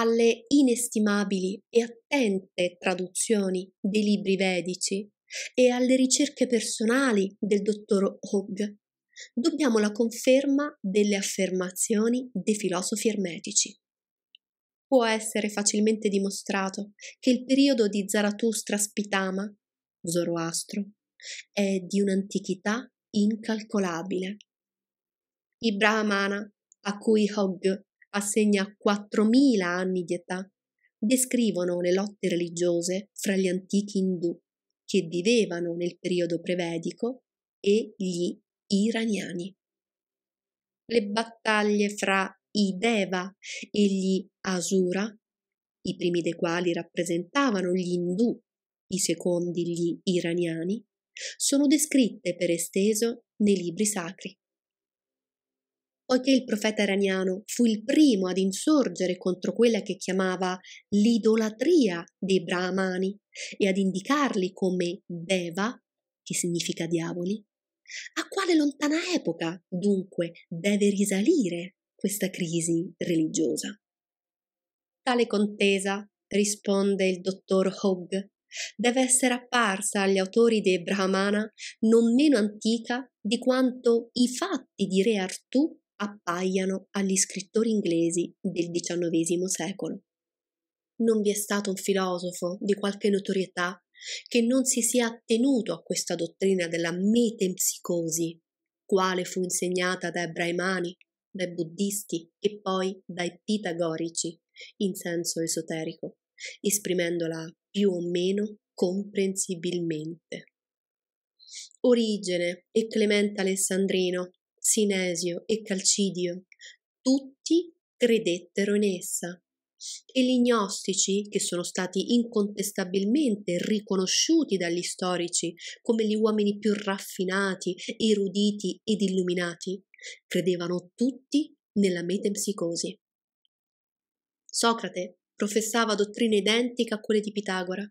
alle inestimabili e attente traduzioni dei libri vedici e alle ricerche personali del dottor Hogg, dobbiamo la conferma delle affermazioni dei filosofi ermetici. Può essere facilmente dimostrato che il periodo di Zarathustra Spitama, Zoroastro, è di un'antichità incalcolabile. I Brahmana, a cui Hogg assegna 4.000 anni di età, descrivono le lotte religiose fra gli antichi indù che vivevano nel periodo prevedico e gli iraniani. Le battaglie fra i Deva e gli Asura, i primi dei quali rappresentavano gli indù, i secondi gli iraniani, sono descritte per esteso nei libri sacri poiché il profeta iraniano fu il primo ad insorgere contro quella che chiamava l'idolatria dei brahmani e ad indicarli come deva, che significa diavoli, a quale lontana epoca, dunque, deve risalire questa crisi religiosa? Tale contesa, risponde il dottor Hogg, deve essere apparsa agli autori dei Brahmana non meno antica di quanto i fatti di Re Artù appaiano agli scrittori inglesi del XIX secolo. Non vi è stato un filosofo di qualche notorietà che non si sia attenuto a questa dottrina della metempsicosi, quale fu insegnata dai braimani, dai buddisti e poi dai pitagorici in senso esoterico, esprimendola più o meno comprensibilmente. Origene e Clemente Alessandrino Sinesio e Calcidio, tutti credettero in essa. E gli gnostici, che sono stati incontestabilmente riconosciuti dagli storici come gli uomini più raffinati, eruditi ed illuminati, credevano tutti nella metempsicosi. Socrate professava dottrine identiche a quelle di Pitagora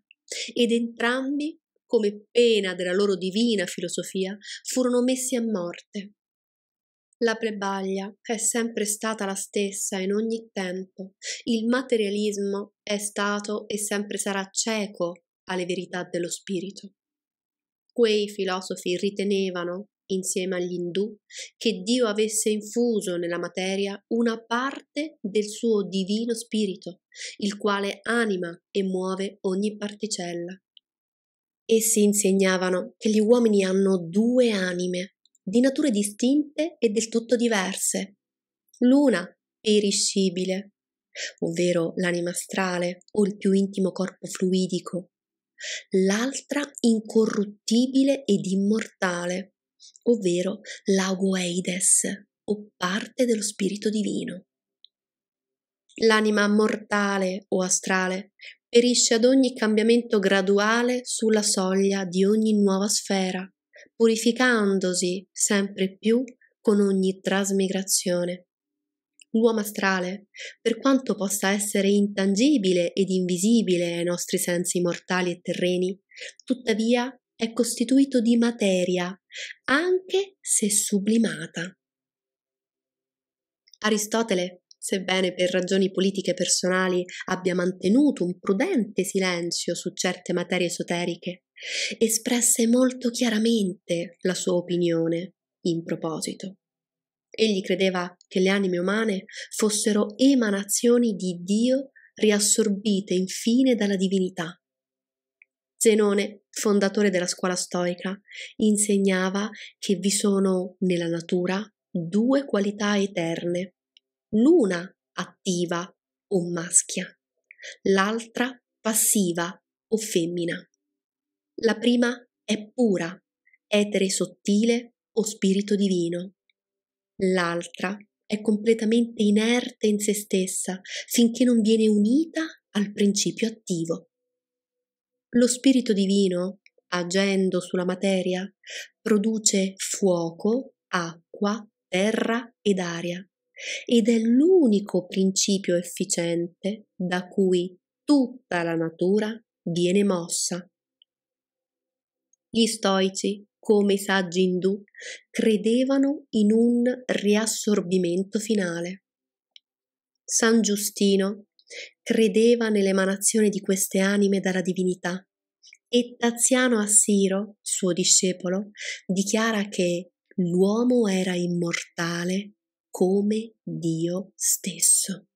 ed entrambi, come pena della loro divina filosofia, furono messi a morte. La prebaglia è sempre stata la stessa in ogni tempo. Il materialismo è stato e sempre sarà cieco alle verità dello spirito. Quei filosofi ritenevano, insieme agli indù, che Dio avesse infuso nella materia una parte del suo divino spirito, il quale anima e muove ogni particella. Essi insegnavano che gli uomini hanno due anime, di nature distinte e del tutto diverse. L'una periscibile, ovvero l'anima astrale o il più intimo corpo fluidico, l'altra incorruttibile ed immortale, ovvero l'augoeides o parte dello spirito divino. L'anima mortale o astrale perisce ad ogni cambiamento graduale sulla soglia di ogni nuova sfera purificandosi sempre più con ogni trasmigrazione. L'uomo astrale, per quanto possa essere intangibile ed invisibile ai nostri sensi mortali e terreni, tuttavia è costituito di materia, anche se sublimata. Aristotele, sebbene per ragioni politiche personali abbia mantenuto un prudente silenzio su certe materie esoteriche, espresse molto chiaramente la sua opinione in proposito. Egli credeva che le anime umane fossero emanazioni di Dio riassorbite infine dalla divinità. Zenone, fondatore della scuola stoica, insegnava che vi sono nella natura due qualità eterne, l'una attiva o maschia, l'altra passiva o femmina. La prima è pura, etere sottile o spirito divino. L'altra è completamente inerte in se stessa finché non viene unita al principio attivo. Lo spirito divino, agendo sulla materia, produce fuoco, acqua, terra ed aria ed è l'unico principio efficiente da cui tutta la natura viene mossa gli stoici, come i saggi indù, credevano in un riassorbimento finale. San Giustino credeva nell'emanazione di queste anime dalla divinità e Taziano Assiro, suo discepolo, dichiara che l'uomo era immortale come Dio stesso.